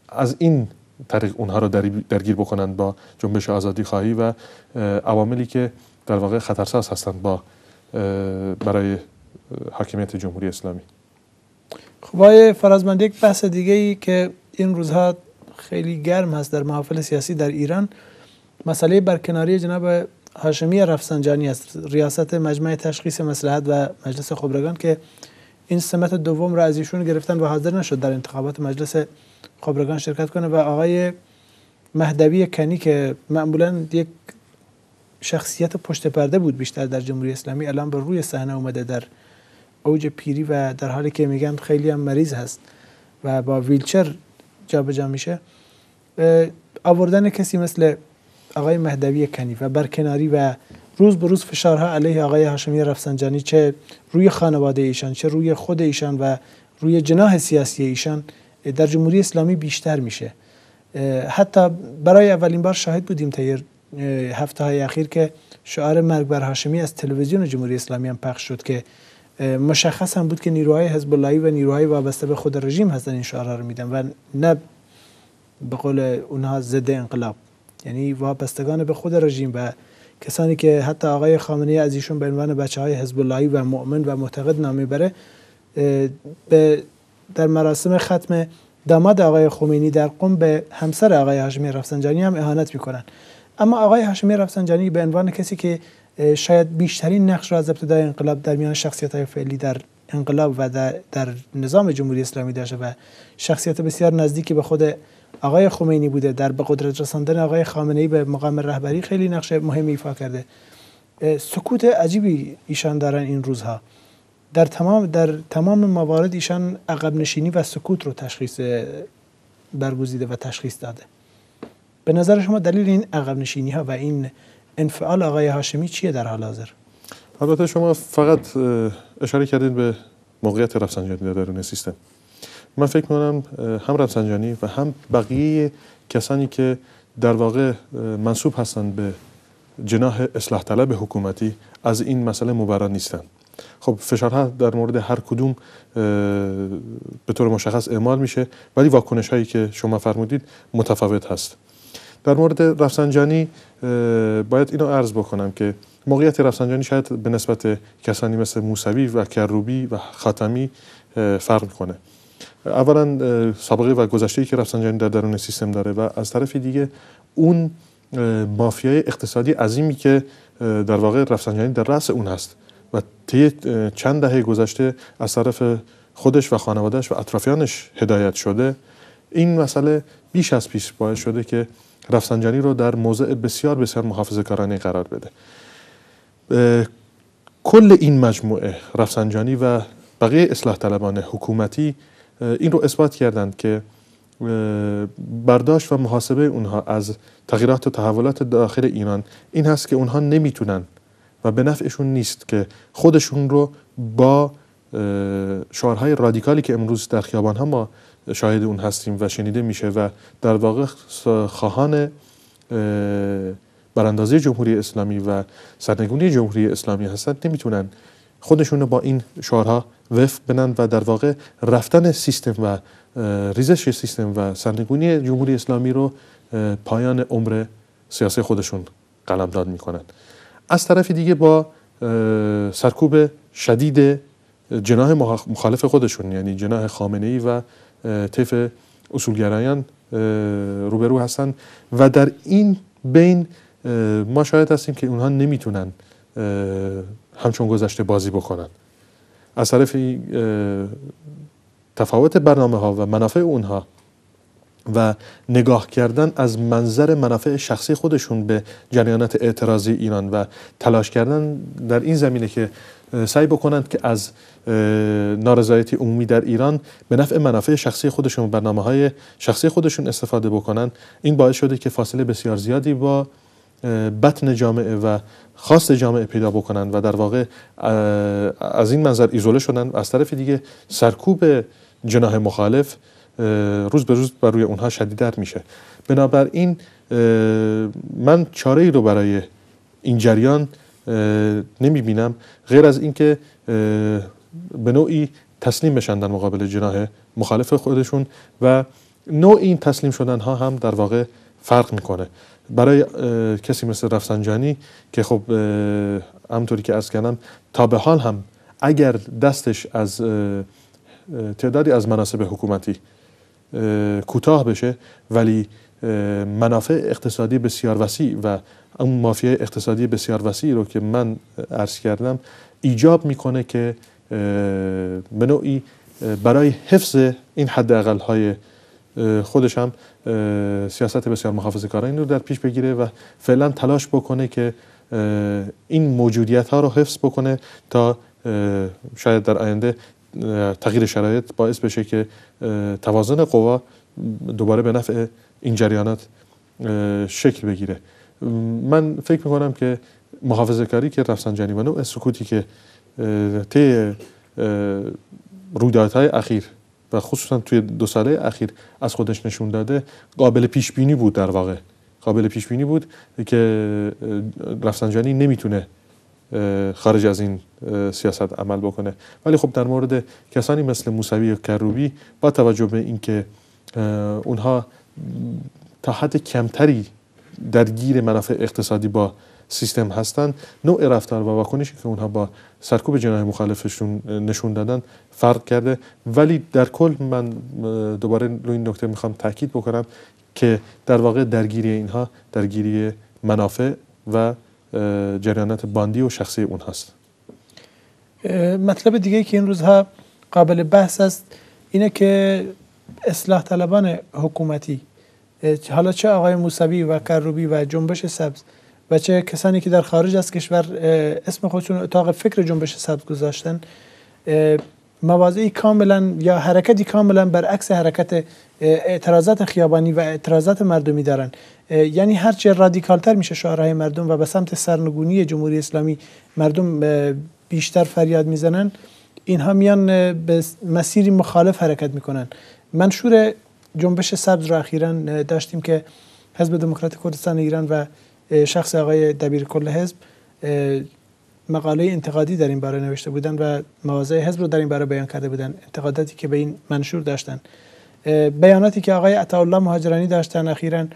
از این طریق اونها رو درگیر بکنن با جنبش آزادی خواهی و عواملی که در واقع خطرساز هستند با برای حاکمیت جمهوری اسلامی خب یک بحث دیگه ای که این روزها خیلی گرم هست در محافل سیاسی در ایران مسئله برکناری جناب هاشمی رفسنجانی است ریاست مجمع تشخیص مسلحت و مجلس خبرگان که این سمت دوم را از ایشون گرفتن و حاضر نشد در انتخابات مجلس خبرگان شرکت کنه و آقای مهدوی کنی که معمولا یک شخصیت پشت پرده بود بیشتر در جمهوری اسلامی الان به روی صحنه اومده در اوج پیری و در حالی که میگن خیلی هم مریض هست و با ویلچر جابجا میشه آوردن کسی مثل آقای مهدوی کنی و برکناری و روز به روز فشارها علیه آقای هاشمی رفسنجانی چه روی خانواده ایشان چه روی خود ایشان و روی جناح سیاسی ایشان در جمهوری اسلامی بیشتر میشه حتی برای اولین بار شاهد بودیم تا هفته های اخیر که شعار مرگ بر هاشمی از تلویزیون جمهوری اسلامی هم پخش شد که مشخص هم بود که نیروهای حزب و نیروهای وابسته به خود رژیم هستن این شعارها رو میدن و نه به قول اونها ضد انقلاب یعنی وابستگان به خود رژیم و کسانی که حتی آقای خامنه‌ای از ایشون به عنوان بچه های حزب اللهی و مؤمن و معتقد نام بره به در مراسم ختم داماد آقای خمینی در قم به همسر آقای هاشمی رفسنجانی هم اهانت میکنن اما آقای هاشمی رفسنجانی به عنوان کسی که شاید بیشترین نقش را از ابتدای انقلاب در میان شخصیت های فعلی در انقلاب و در, در نظام جمهوری اسلامی داشته و شخصیت بسیار نزدیکی به خود آقای خمینی بوده در به قدرت رساندن آقای خامنه ای به مقام رهبری خیلی نقش مهمی ایفا کرده سکوت عجیبی ایشان دارن این روزها در تمام در تمام موارد ایشان عقب نشینی و سکوت رو تشخیص برگزیده و تشخیص داده به نظر شما دلیل این عقب نشینی ها و این انفعال آقای هاشمی چیه در حال حاضر البته شما فقط اشاره کردین به موقعیت رفسنجانی در درون سیستم من فکر میکنم هم رفسنجانی و هم بقیه کسانی که در واقع منصوب هستند به جناح اصلاح طلب حکومتی از این مسئله مبرا نیستند خب فشارها در مورد هر کدوم به طور مشخص اعمال میشه ولی واکنش هایی که شما فرمودید متفاوت هست در مورد رفسنجانی باید اینو عرض بکنم که موقعیت رفسنجانی شاید به نسبت کسانی مثل موسوی و کروبی و خاتمی فرق کنه اولا سابقه و گذشته که رفسنجانی در درون سیستم داره و از طرف دیگه اون مافیای اقتصادی عظیمی که در واقع رفسنجانی در رأس اون هست و طی چند دهه گذشته از طرف خودش و خانوادهش و اطرافیانش هدایت شده این مسئله بیش از پیش باعث شده که رفسنجانی رو در موضع بسیار بسیار محافظه کارانه قرار بده کل این مجموعه رفسنجانی و بقیه اصلاح طلبان حکومتی این رو اثبات کردند که برداشت و محاسبه اونها از تغییرات و تحولات داخل ایران این هست که اونها نمیتونن و به نفعشون نیست که خودشون رو با شعارهای رادیکالی که امروز در خیابان ها ما شاهد اون هستیم و شنیده میشه و در واقع خواهان براندازی جمهوری اسلامی و سرنگونی جمهوری اسلامی هستند نمیتونن خودشون رو با این شعارها وفق بنند و در واقع رفتن سیستم و ریزش سیستم و سرنگونی جمهوری اسلامی رو پایان عمر سیاسی خودشون قلمداد میکنن از طرف دیگه با سرکوب شدید جناح مخالف خودشون یعنی جناح خامنه ای و طیف اصولگرایان روبرو هستن و در این بین ما شاید هستیم که اونها نمیتونن همچون گذشته بازی بکنن از طرف تفاوت برنامه ها و منافع اونها و نگاه کردن از منظر منافع شخصی خودشون به جریانات اعتراضی ایران و تلاش کردن در این زمینه که سعی بکنند که از نارضایتی عمومی در ایران به نفع منافع شخصی خودشون و برنامه های شخصی خودشون استفاده بکنند این باعث شده که فاصله بسیار زیادی با بطن جامعه و خاص جامعه پیدا بکنند و در واقع از این منظر ایزوله شدن و از طرف دیگه سرکوب جناه مخالف روز به روز بر روی اونها شدیدتر میشه بنابراین من چاره ای رو برای این جریان نمی بینم غیر از اینکه به نوعی تسلیم بشن در مقابل جناه مخالف خودشون و نوع این تسلیم شدن ها هم در واقع فرق میکنه برای کسی مثل رفسنجانی که خب همطوری که از کردم تا به حال هم اگر دستش از تعدادی از مناسب حکومتی کوتاه بشه ولی منافع اقتصادی بسیار وسیع و اون مافیا اقتصادی بسیار وسیع رو که من عرض کردم ایجاب میکنه که به نوعی برای حفظ این حداقل های خودش هم سیاست بسیار محافظه این رو در پیش بگیره و فعلا تلاش بکنه که این موجودیت ها رو حفظ بکنه تا شاید در آینده تغییر شرایط باعث بشه که توازن قوا دوباره به نفع این جریانات شکل بگیره من فکر میکنم که محافظه کاری که رفسنجانی و نوع سکوتی که طی رویدادهای اخیر و خصوصا توی دو ساله اخیر از خودش نشون داده قابل پیش بینی بود در واقع قابل پیش بینی بود که رفسنجانی نمیتونه خارج از این سیاست عمل بکنه ولی خب در مورد کسانی مثل موسوی و کروبی با توجه به اینکه اونها تا حد کمتری درگیر منافع اقتصادی با سیستم هستن نوع رفتار و واکنشی که اونها با سرکوب جناح مخالفشون نشون دادن فرق کرده ولی در کل من دوباره روی این نکته میخوام تاکید بکنم که در واقع درگیری اینها درگیری منافع و جریانات باندی و شخصی اون هست مطلب دیگه که این روزها قابل بحث است اینه که اصلاح طلبان حکومتی حالا چه آقای موسوی و کروبی و جنبش سبز و چه کسانی که در خارج از کشور اسم خودشون اتاق فکر جنبش سبز گذاشتن موازی کاملا یا حرکتی کاملا برعکس حرکت اعتراضات خیابانی و اعتراضات مردمی دارن یعنی هرچه رادیکالتر میشه شعارهای مردم و به سمت سرنگونی جمهوری اسلامی مردم بیشتر فریاد میزنن اینها میان به مسیری مخالف حرکت میکنن منشور جنبش سبز را اخیرا داشتیم که حزب دموکرات کردستان ایران و شخص آقای دبیر کل حزب مقاله انتقادی در این باره نوشته بودن و مواضع حزب رو در این باره بیان کرده بودن انتقاداتی که به این منشور داشتن بیاناتی که آقای عطاالله مهاجرانی داشتن اخیرا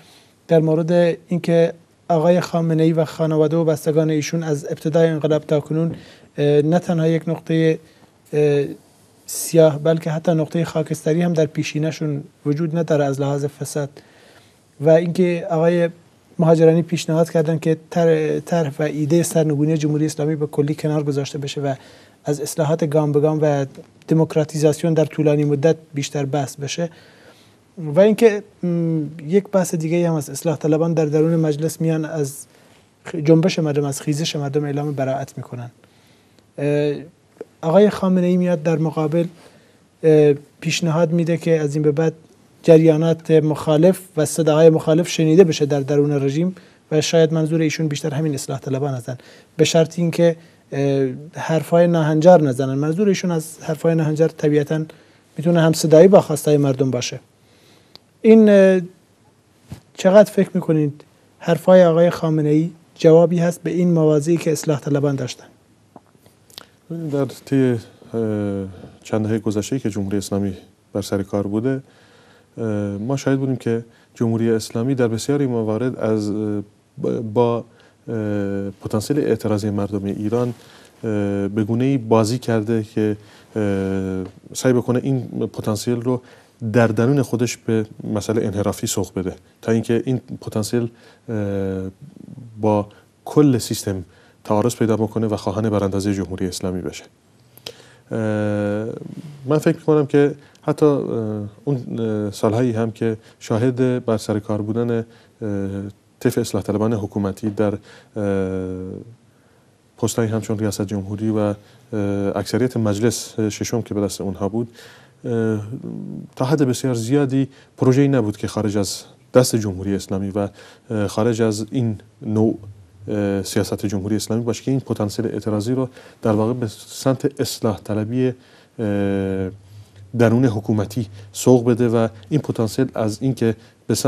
در مورد اینکه آقای خامنه ای و خانواده و بستگان ایشون از ابتدای انقلاب تا کنون نه تنها یک نقطه سیاه بلکه حتی نقطه خاکستری هم در پیشینشون وجود نداره از لحاظ فساد و اینکه آقای مهاجرانی پیشنهاد کردن که طرح و ایده سرنگونی جمهوری اسلامی به کلی کنار گذاشته بشه و از اصلاحات گام به گام و دموکراتیزاسیون در طولانی مدت بیشتر بحث بشه و اینکه یک بحث دیگه هم از اصلاح طلبان در درون مجلس میان از جنبش مردم از خیزش مردم اعلام براعت میکنن آقای خامنه ای میاد در مقابل پیشنهاد میده که از این به بعد جریانات مخالف و صداهای مخالف شنیده بشه در درون رژیم و شاید منظور ایشون بیشتر همین اصلاح طلبان هستن به شرط اینکه حرفای ناهنجار نزنن منظور ایشون از حرفای ناهنجار طبیعتا میتونه هم صدایی با خواستای مردم باشه این چقدر فکر میکنید حرفای آقای خامنه ای جوابی هست به این موازی که اصلاح طلبان داشتن در تیه چند گذشته که جمهوری اسلامی بر سر کار بوده ما شاید بودیم که جمهوری اسلامی در بسیاری موارد از با پتانسیل اعتراضی مردم ایران به گونه بازی کرده که سعی بکنه این پتانسیل رو در درون خودش به مسئله انحرافی سوق بده تا اینکه این پتانسیل با کل سیستم تعارض پیدا بکنه و خواهان براندازی جمهوری اسلامی بشه من فکر کنم که حتی اون سالهایی هم که شاهد بر سر کار بودن تف اصلاح طلبان حکومتی در پستای همچون ریاست جمهوری و اکثریت مجلس ششم که به دست اونها بود تا حد بسیار زیادی پروژه ای نبود که خارج از دست جمهوری اسلامی و خارج از این نوع سیاست جمهوری اسلامی باشه که این پتانسیل اعتراضی رو در واقع به سمت اصلاح طلبی درون حکومتی سوق بده و این پتانسیل از اینکه به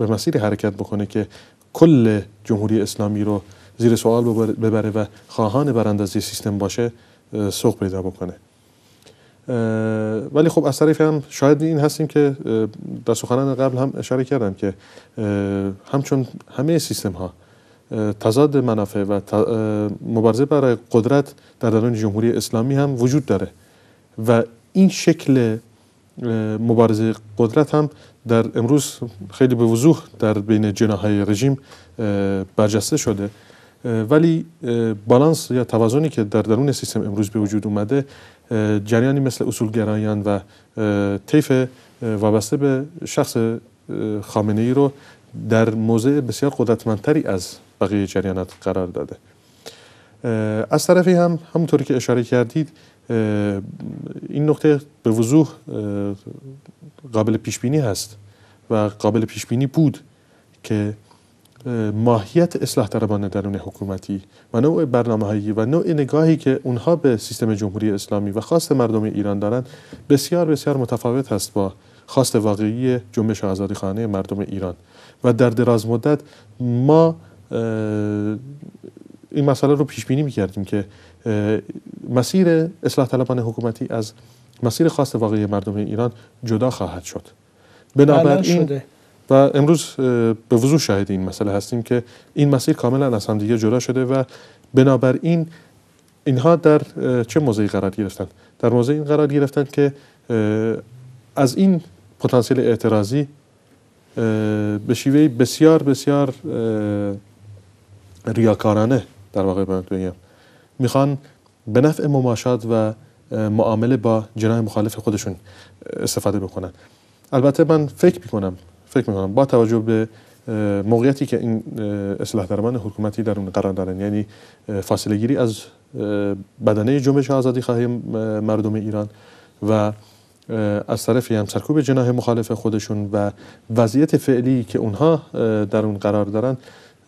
مسیر حرکت بکنه که کل جمهوری اسلامی رو زیر سوال ببره و خواهان براندازی سیستم باشه سوق پیدا بکنه ولی خب از طریف هم شاید این هستیم که در سخنان قبل هم اشاره کردم که همچون همه سیستم ها تضاد منافع و مبارزه برای قدرت در درون جمهوری اسلامی هم وجود داره و این شکل مبارزه قدرت هم در امروز خیلی به وضوح در بین جناهای رژیم برجسته شده ولی بالانس یا توازنی که در درون سیستم امروز به وجود اومده جریانی مثل اصولگرایان و طیف وابسته به شخص خامنه ای رو در موضع بسیار قدرتمندتری از بقیه جریانات قرار داده از طرفی هم همونطوری که اشاره کردید این نقطه به وضوح قابل پیش بینی هست و قابل پیش بینی بود که ماهیت اصلاح طلبان درون حکومتی و نوع برنامه هایی و نوع نگاهی که اونها به سیستم جمهوری اسلامی و خواست مردم ایران دارند بسیار بسیار متفاوت هست با خواست واقعی جنبش آزادی خانه مردم ایران و در دراز مدت ما این مسئله رو پیش بینی کردیم که مسیر اصلاح طلبان حکومتی از مسیر خاص واقعی مردم ایران جدا خواهد شد بنابراین و امروز به وضوح شاهد این مسئله هستیم که این مسیر کاملا از دیگه جدا شده و بنابراین اینها در چه موضعی قرار گرفتن در موضع این قرار گرفتن که از این پتانسیل اعتراضی به شیوه بسیار بسیار ریاکارانه در واقع میخوان به نفع مماشات و معامله با جناح مخالف خودشون استفاده بکنن البته من فکر میکنم فکر میکنم با توجه به موقعیتی که این اصلاح درمان حکومتی در اون قرار دارن یعنی فاصله گیری از بدنه جنبش آزادی خواهی مردم ایران و از طرفی هم سرکوب جناح مخالف خودشون و وضعیت فعلی که اونها در اون قرار دارن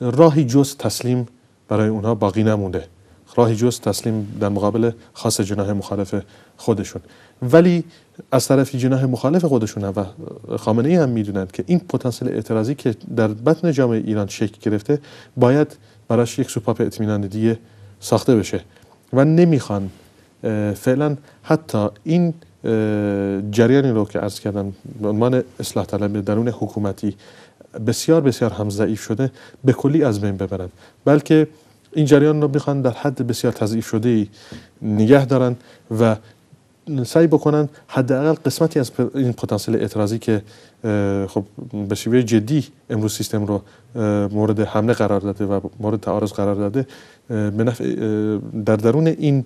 راهی جز تسلیم برای اونها باقی نمونده راه جز تسلیم در مقابل خاص جناح مخالف خودشون ولی از طرف جناح مخالف خودشون و خامنه ای هم میدونند که این پتانسیل اعتراضی که در بطن جامعه ایران شکل گرفته باید براش یک سوپاپ اطمینان دیگه ساخته بشه و نمیخوان فعلا حتی این جریانی رو که ارز کردم به عنوان اصلاح طلب درون حکومتی بسیار بسیار هم ضعیف شده به کلی از بین ببرند بلکه این جریان رو میخوان در حد بسیار تضعیف شده ای نگه دارن و سعی بکنن حداقل قسمتی از این پتانسیل اعتراضی که خب به شیوه جدی امروز سیستم رو مورد حمله قرار داده و مورد تعارض قرار داده به نفع در درون این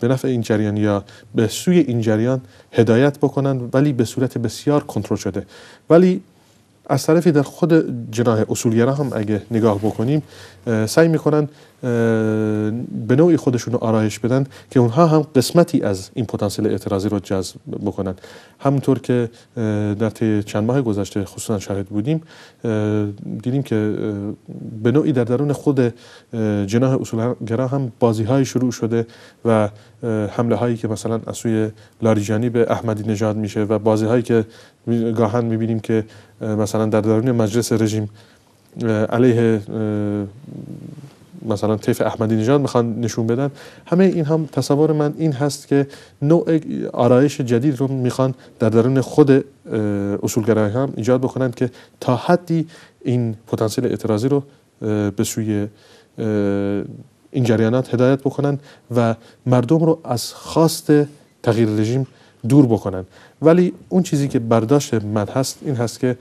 به نفع این جریان یا به سوی این جریان هدایت بکنن ولی به صورت بسیار کنترل شده ولی از طرفی در خود جناح اصولگرا هم اگه نگاه بکنیم سعی میکنن به نوعی خودشون رو آرایش بدن که اونها هم قسمتی از این پتانسیل اعتراضی رو جذب بکنن همونطور که در طی چند ماه گذشته خصوصا شاهد بودیم دیدیم که به نوعی در درون خود جناح اصولگرا هم بازی های شروع شده و حمله هایی که مثلا از سوی لاریجانی به احمدی نژاد میشه و بازی هایی که گاهن میبینیم که E, مثلا در درون مجلس رژیم e، علیه e، مثلا طیف احمدی نژاد میخوان نشون بدن همه این هم تصور من این هست که نوع آرایش جدید رو میخوان در درون خود اصولگرای هم ایجاد بکنند که تا حدی این پتانسیل اعتراضی رو به سوی این جریانات هدایت بکنن و مردم رو از خواست تغییر رژیم دور بکنن ولی اون چیزی که برداشت من هست این هست که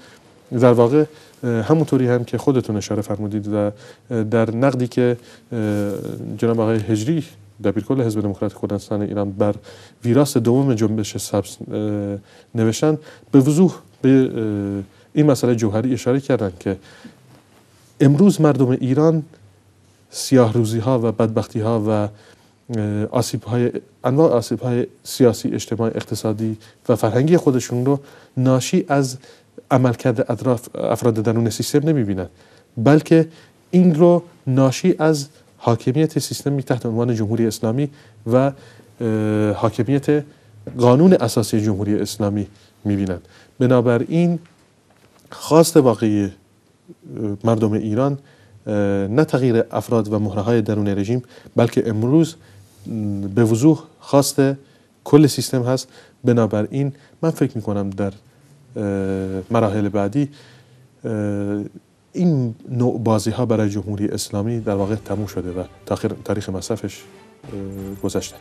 در واقع همونطوری هم که خودتون اشاره فرمودید و در نقدی که جناب آقای هجری دبیرکل حزب دموکرات کردستان ایران بر ویراس دوم جنبش سبز نوشتن به وضوح به این مسئله جوهری اشاره کردند که امروز مردم ایران سیاه روزی ها و بدبختی ها و آسیب های انواع آسیب های سیاسی اجتماعی اقتصادی و فرهنگی خودشون رو ناشی از عملکرد اطراف افراد درون سیستم نمیبینند بلکه این رو ناشی از حاکمیت سیستمی تحت عنوان جمهوری اسلامی و حاکمیت قانون اساسی جمهوری اسلامی میبینند بنابراین خواست واقعی مردم ایران نه تغییر افراد و مهره های درون رژیم بلکه امروز به وضوح خواست کل سیستم هست بنابراین من فکر میکنم در مراحل بعدی این نوع بازی ها برای جمهوری اسلامی در واقع تموم شده و تاریخ مصرفش گذشته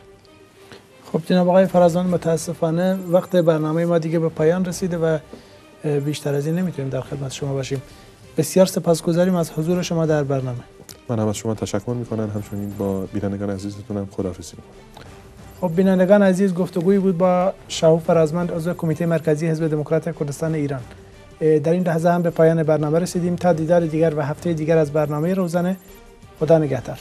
خب جناب آقای فرزان متاسفانه وقت برنامه ما دیگه به پایان رسیده و بیشتر از این نمیتونیم در خدمت شما باشیم بسیار سپاسگزاریم از حضور شما در برنامه من هم از شما تشکر میکنم همچنین با بینندگان عزیزتون هم خداحافظی میکنم خب بینندگان عزیز گفتگویی بود با شاهو فرازمند عضو کمیته مرکزی حزب دموکرات کردستان ایران در این لحظه هم به پایان برنامه رسیدیم تا دیدار دیگر و هفته دیگر از برنامه روزانه خدا نگهدار